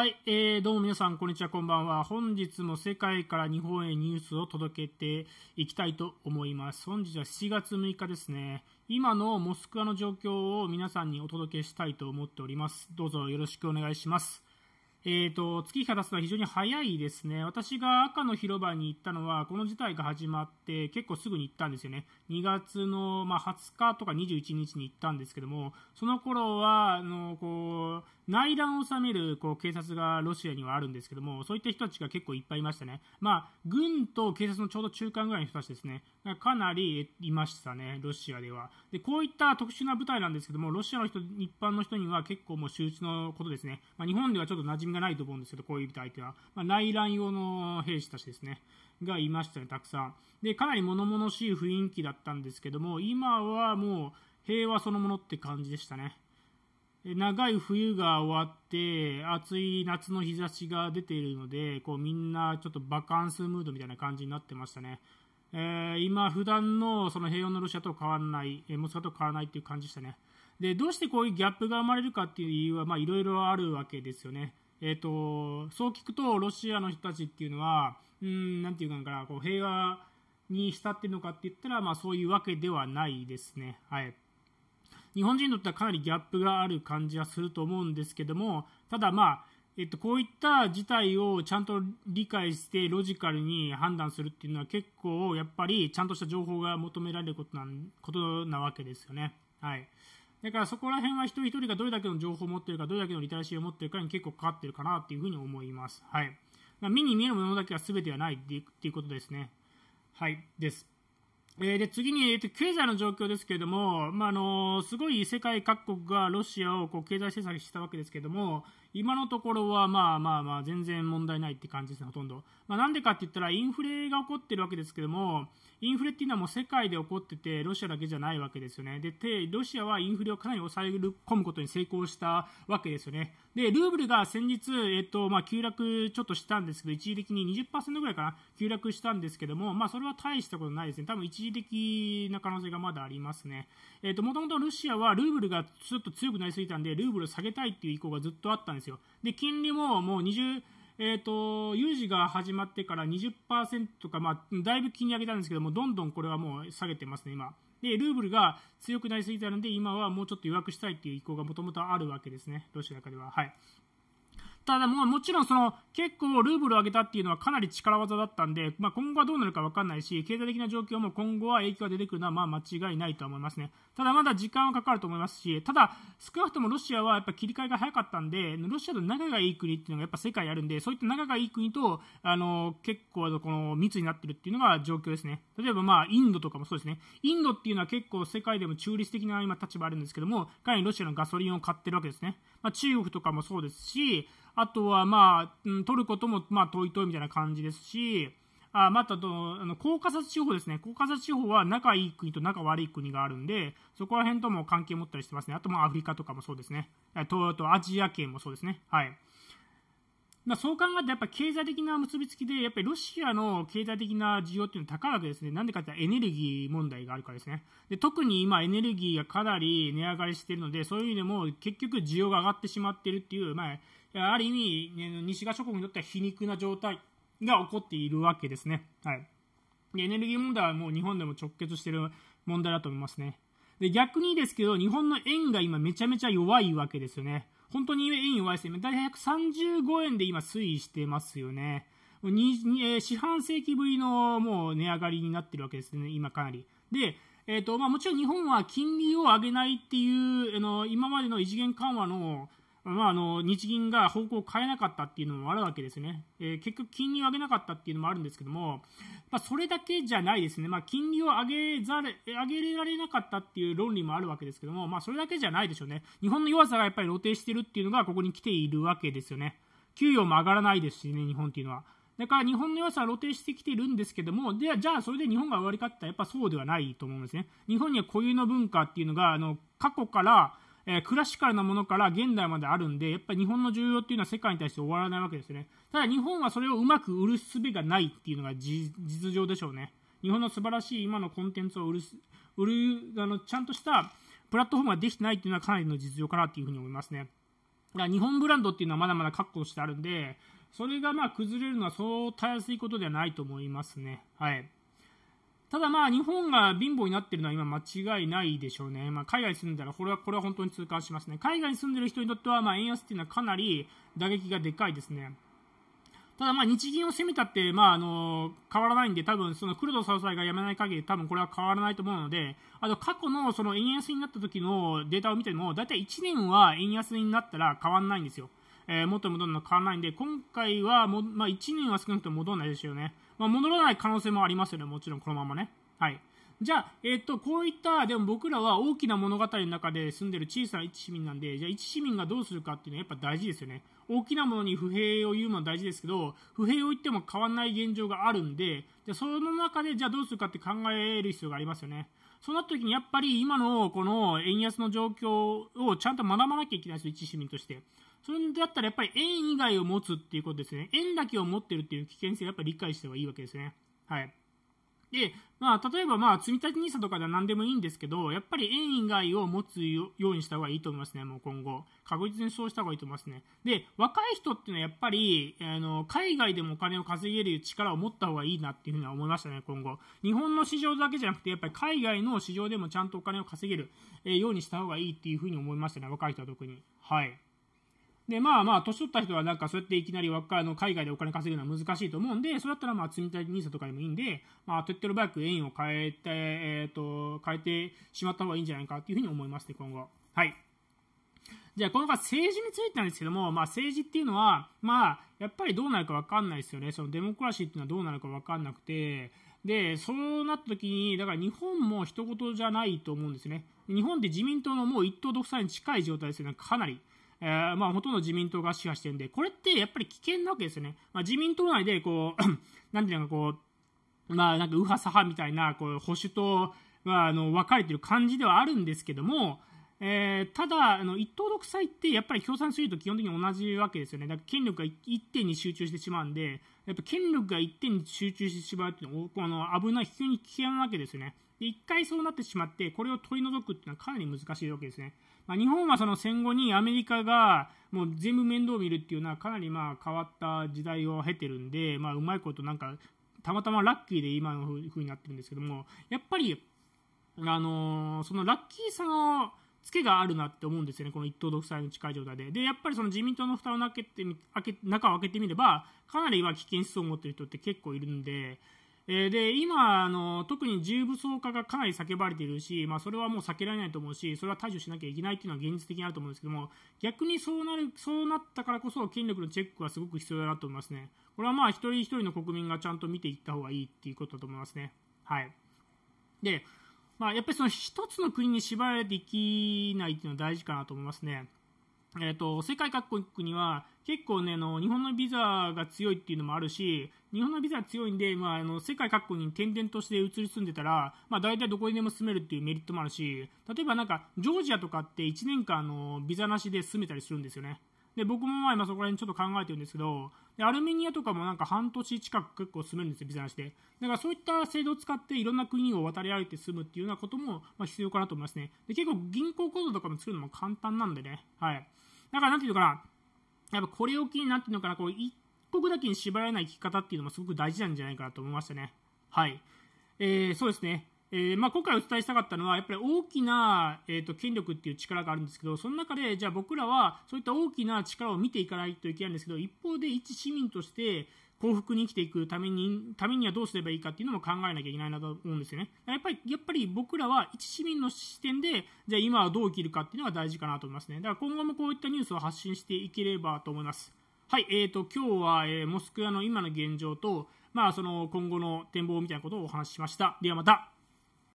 はい、えー、どうも皆さん、こんにちは、こんばんは。本日も世界から日本へニュースを届けていきたいと思います。本日は7月6日ですね。今のモスクワの状況を皆さんにお届けしたいと思っております。どうぞよろしくお願いします。えーと、月日が経つのは非常に早いですね。私が赤の広場に行ったのは、この事態が始まって結構すぐに行ったんですよね。2月の、まあ、20日とか21日に行ったんですけども、その頃は、あの、こう、内乱を治めるこう警察がロシアにはあるんですけども、そういった人たちが結構いっぱいいましたね、まあ、軍と警察のちょうど中間ぐらいの人たちですね、かなりいましたね、ロシアでは。でこういった特殊な部隊なんですけども、ロシアの人一般の人には結構もう周知のことですね、まあ、日本ではちょっと馴染みがないと思うんですけど、こういう部隊いうのは、まあ、内乱用の兵士たちですね。がいましたね、たくさん。で、かなり物々しい雰囲気だったんですけども、今はもう平和そのものって感じでしたね。長い冬が終わって暑い夏の日差しが出ているのでこうみんなちょっとバカンスムードみたいな感じになってましたね、えー、今普段のその平穏のロシアと変わらないモスクワと変わらないっていう感じでしたねでどうしてこういうギャップが生まれるかっていう理由はいろいろあるわけですよねえーと、そう聞くとロシアの人たちっていうのはうんなんていうかなこう平和に浸ってるのかって言ったら、まあ、そういうわけではないですね。はい日本人にとってはかなりギャップがある感じはすると思うんですけども、ただまあ、えっと、こういった事態をちゃんと理解してロジカルに判断するっていうのは結構やっぱりちゃんとした情報が求められることなことなわけですよね。はい。だからそこら辺は一人一人がどれだけの情報を持っているか、どれだけのリテラシーを持っているかに結構かかってるかなっていうふうに思います。はい。まあ、目に見えるものだけが全てはないっていうことですね。はい。です。えー、で次に、えー、と経済の状況ですけれども、まああのすごい世界各国がロシアをこう経済制裁したわけですけれども、今のところはまあまあまあ全然問題ないって感じですね、ほとんど。まあ、なんでかって言ったらインフレが起こってるわけですけども、インフレっていうのはもう世界で起こってて、ロシアだけじゃないわけですよね。で、ロシアはインフレをかなり抑え込むことに成功したわけですよね。で、ルーブルが先日、えっと、まあ、急落ちょっとしたんですけど、一時的に20%ぐらいかな、急落したんですけども、まあ、それは大したことないですね。多分一時的な可能性がまだありますね。えっと、もともとロシアはルーブルがちょっと強くなりすぎたんで、ルーブルを下げたいっていう意向がずっとあったんですですよ。で、金利ももう20、えーと、有事が始まってから20%か、まあ、だいぶ金利上げたんですけども、どんどんこれはもう下げてますね、今。で、ルーブルが強くなりすぎたので、今はもうちょっと弱くしたいという意向がもともとあるわけですね、ロシアの中では。はい、ただ、ももちろんその結構ルーブルを上げたっていうのはかなり力技だったんで、まあ、今後はどうなるか分かんないし、経済的な状況も今後は影響が出てくるのはまあ間違いないと思いますね。ただ、まだ時間はかかると思いますし、ただ、少なくともロシアはやっぱ切り替えが早かったんで、ロシアと仲がいい国っていうのがやっぱ世界あるんで、そういった仲がいい国とあの結構この密になってるっていうのが状況ですね。例えば、まあ、インドとかもそうですね。インドっていうのは結構世界でも中立的な今立場あるんですけども、かなりロシアのガソリンを買ってるわけですね。まあ、中国とかもそうですし、あとは、まあ、トルコとも、まあ、遠い遠いみたいな感じですし、あまたとあのコーカサス地方ですね、コーカサス地方は仲いい国と仲悪い国があるんで、そこら辺とも関係を持ったりしてますね、あとまあアフリカとかもそうですね、ととアジア圏もそうですね。はいまあ、そう考えると、やっぱ経済的な結びつきで、やっぱりロシアの経済的な需要っていうのは高いわけですね、なんでかってエネルギー問題があるからですね、で特に今、エネルギーがかなり値上がりしているので、そういう意味でも結局、需要が上がってしまっているっていう、まあ、ある意味、ね、西側諸国にとっては皮肉な状態が起こっているわけですね。はい、でエネルギー問題はもう日本でも直結している問題だと思いますね。で逆にですけど、日本の円が今めちゃめちゃ弱いわけですよね。本当に円弱いですね。大体135円で今推移してますよね。四半世紀ぶりのもう値上がりになってるわけですね、今かなり。で、えーとまあ、もちろん日本は金利を上げないっていうあの今までの異次元緩和のまあ、あの日銀が方向を変えなかったっていうのもあるわけですね、えー、結局、金利を上げなかったっていうのもあるんですけども、まあ、それだけじゃないですね、まあ、金利を上げざれ上げられなかったっていう論理もあるわけですけども、まあ、それだけじゃないでしょうね、日本の弱さがやっぱり露呈しているっていうのがここに来ているわけですよね、給与も上がらないですしね、日本っていうのは。だから日本の弱さは露呈してきているんですけども、ではじゃあそれで日本が終わりかってやっぱそうではないと思うんですね。日本には固有の文化っていうのがあの過去からえー、クラシカルなものから現代まであるんで、やっぱり日本の重要っていうのは世界に対して終わらないわけですね。ただ日本はそれをうまく売る術がないっていうのが実情でしょうね。日本の素晴らしい今のコンテンツを売る、売る、あの、ちゃんとしたプラットフォームができてないっていうのはかなりの実情かなっていうふうに思いますね。だから日本ブランドっていうのはまだまだ確保してあるんで、それがまあ崩れるのはそうたやすいことではないと思いますね。はい。ただまあ日本が貧乏になってるのは今間違いないでしょうね。まあ、海外に住んだらこれは、これは本当に痛感しますね。海外に住んでる人にとってはま円安っていうのはかなり打撃がでかいですね。ただまあ日銀を攻めたって、まああの、変わらないんで、多分その黒田総裁が辞めない限り、多分これは変わらないと思うので、あと過去のその円安になった時のデータを見ても、大体1年は円安になったら変わらないんですよ。えー、元に戻るの変わらないんで、今回はも、まあ、1年は少なくとも戻らないですよね。まあ、戻らない可能性もありますよね、もちろんこのままね。はい。じゃあ、えっと、こういった、でも僕らは大きな物語の中で住んでる小さな一市民なんで、じゃあ一市民がどうするかっていうのはやっぱ大事ですよね。大きなものに不平を言うのは大事ですけど、不平を言っても変わらない現状があるんで、じゃその中で、じゃあどうするかって考える必要がありますよね。そうなった時に、やっぱり今のこの円安の状況をちゃんと学ばなきゃいけないですよ、一市民として。それだったらやっぱり円以外を持つっていうことですね。円だけを持ってるっていう危険性をやっぱり理解してはいいわけですね。はい。で、まあ、例えば、まあ、積立 NISA とかでは何でもいいんですけど、やっぱり円以外を持つようにした方がいいと思いますね、もう今後。確実にそうした方がいいと思いますね。で、若い人っていうのはやっぱり、あの、海外でもお金を稼げる力を持った方がいいなっていうふうには思いましたね、今後。日本の市場だけじゃなくて、やっぱり海外の市場でもちゃんとお金を稼げるようにした方がいいっていうふうに思いましたね、若い人は特に。はい。で、まあまあ、年取った人はなんかそうやっていきなり若あの海外でお金稼ぐのは難しいと思うんで、そうだったらまあ、積み立て NISA とかでもいいんで、まあ、トゥッテルバイク、円を変えて、えっ、ー、と、変えてしまった方がいいんじゃないかっていうふうに思いますね、今後。はい。じゃあ、この場政治についてなんですけども、まあ、政治っていうのは、まあ、やっぱりどうなるか分かんないですよね。そのデモクラシーっていうのはどうなるか分かんなくて、で、そうなった時に、だから日本も一言じゃないと思うんですね。日本って自民党のもう一党独裁に近い状態ですよね、かなり。えー、まあ、ほとんど自民党が支配してるんで、これってやっぱり危険なわけですよね。まあ、自民党内で、こう、なんていうのか、こう、まあ、なんか右派左派みたいな、こう、保守党、まあ、あの、分かれてる感じではあるんですけども、えー、ただあの、一党独裁ってやっぱり共産主義と基本的に同じわけですよね、だから権力が一点に集中してしまうんで、やっぱ権力が一点に集中してしまうっていうのはこの危ない、非常に危険なわけですよね。で1回そうなってしまって、これを取り除くっていうのはかなり難しいわけですね。まあ、日本はその戦後にアメリカがもう全部面倒を見るっていうのはかなりまあ変わった時代を経てるんで、まあ、うまいことなんかたまたまラッキーで今のふうになってるんですけどもやっぱり、あのー、そのラッキーさのつけがあるなって思うんですよね、この一党独裁の近い状態で。で、やっぱりその自民党の蓋を開けてみ開け中を開けてみれば、かなり今危険思想を持っている人って結構いるんで、えー、で今あの、特に重武装化がかなり叫ばれているし、まあ、それはもう避けられないと思うし、それは対処しなきゃいけないというのは現実的にあると思うんですけども、逆にそうなるそうなったからこそ、権力のチェックはすごく必要だなと思いますね。これはまあ一人一人の国民がちゃんと見ていった方がいいっていうことだと思いますね。はい、でまあ、やっぱりその一つの国に縛られていきないっていうのは大事かなと思いますね。えーと、世界各国には結構ねあの日本のビザが強いっていうのもあるし日本のビザが強いんで、まあ、あの世界各国に転々として移り住んでたら、まあ、大体どこにでも住めるっていうメリットもあるし例えばなんかジョージアとかって1年間のビザなしで住めたりするんですよねで僕もまあ今そこら辺ちょっと考えてるんですけどでアルメニアとかもなんか半年近く結構住めるんですよビザなしでだからそういった制度を使っていろんな国を渡り歩いて住むっていうようなこともま必要かなと思いますねで結構銀行口座とかも作るのも簡単なんでねはいだからんていうのかなやっぱこれを機になっていうのかなこう一国だけに縛られない生き方っていうのもすごく大事なんじゃないかなと思いましたねはいえー、そうですねえー、まあ、今回お伝えしたかったのは、やっぱり大きな、えーと、権力っていう力があるんですけど、その中で、じゃあ僕らはそういった大きな力を見ていかないといけないんですけど、一方で一市民として幸福に生きていくためにためにはどうすればいいかっていうのも考えなきゃいけないなと思うんですよね。やっぱりやっぱり僕らは一市民の視点で、じゃあ今はどう生きるかっていうのが大事かなと思いますね。だから今後もこういったニュースを発信していければと思います。はい、えーと、と今日は、えー、モスクワの今の現状と、まあ、その今後の展望みたいなことをお話ししました。ではまた。